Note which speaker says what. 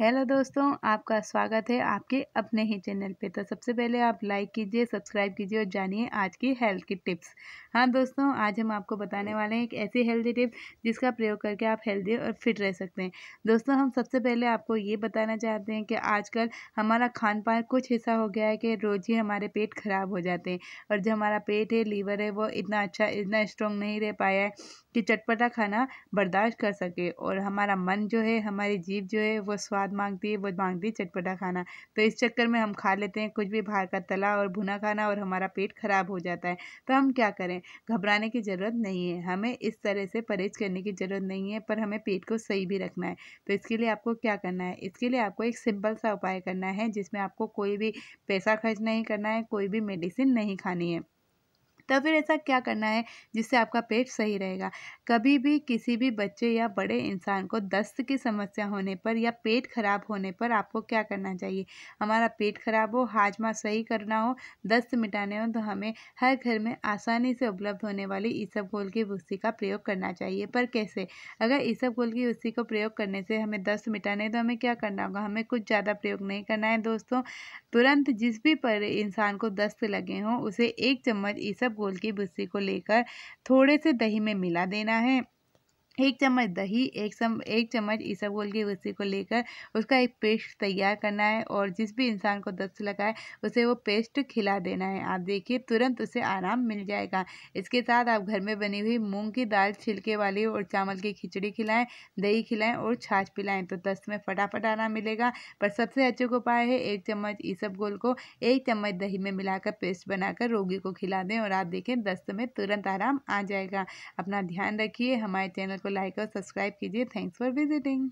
Speaker 1: hello दोस्तों आपका स्वागत है आपके अपने ही चैनल पे तो सबसे पहले आप लाइक कीजिए सब्सक्राइब कीजिए और जानिए आज की हेल्थ की टिप्स हाँ दोस्तों आज हम आपको बताने वाले हैं एक ऐसी हेल्दी टिप जिसका प्रयोग करके आप हेल्दी और फिट रह सकते हैं दोस्तों हम सबसे पहले आपको ये बताना चाहते हैं कि आजकल हमारा खान पान कुछ ऐसा हो गया है कि रोज़ ही हमारे पेट ख़राब हो जाते हैं और जो हमारा पेट है लीवर है वो इतना अच्छा इतना स्ट्रॉन्ग नहीं रह पाया है कि चटपटा खाना बर्दाश्त कर सके और हमारा मन जो है हमारी जीव जो है वो स्वास्थ्य स्वाद मांगती है वो मांगती है चटपटा खाना तो इस चक्कर में हम खा लेते हैं कुछ भी बाहर का तला और भुना खाना और हमारा पेट ख़राब हो जाता है तो हम क्या करें घबराने की ज़रूरत नहीं है हमें इस तरह से परहेज करने की ज़रूरत नहीं है पर हमें पेट को सही भी रखना है तो इसके लिए आपको क्या करना है इसके लिए आपको एक सिंपल सा उपाय करना है जिसमें आपको कोई भी पैसा खर्च नहीं करना है कोई भी मेडिसिन नहीं खानी है तो फिर ऐसा क्या करना है जिससे आपका पेट सही रहेगा कभी भी किसी भी बच्चे या बड़े इंसान को दस्त की समस्या होने पर या पेट खराब होने पर आपको क्या करना चाहिए हमारा पेट खराब हो हाजमा सही करना हो दस्त मिटाने हो तो हमें हर घर में आसानी से उपलब्ध होने वाली ईसब गोल की भूसी का प्रयोग करना चाहिए पर कैसे अगर ईसब गोल की भूसी को प्रयोग करने से हमें दस्त मिटाने तो हमें क्या करना होगा हमें कुछ ज़्यादा प्रयोग नहीं करना है दोस्तों तुरंत जिस भी पर इंसान को दस्त लगे हों उसे एक चम्मच ईसबगोल की भुस्सी को लेकर थोड़े से दही में मिला देना है एक चम्मच दही एक सम एक चम्मच इसबगोल की भूसी को लेकर उसका एक पेस्ट तैयार करना है और जिस भी इंसान को दस्त लगाए उसे वो पेस्ट खिला देना है आप देखिए तुरंत उसे आराम मिल जाएगा इसके साथ आप घर में बनी हुई मूंग की दाल छिलके वाली और चावल की खिचड़ी खिलाएं दही खिलाएं और छाछ पिलाएं तो दस्त में फटाफट आराम मिलेगा पर सबसे अच्छे उपाय है एक चम्मच इसबगोल को एक चम्मच दही में मिलाकर पेस्ट बनाकर रोगी को खिला दें और आप देखें दस्त में तुरंत आराम आ जाएगा अपना ध्यान रखिए हमारे चैनल को लाइक और सब्सक्राइब कीजिए थैंक्स फॉर विजिटिंग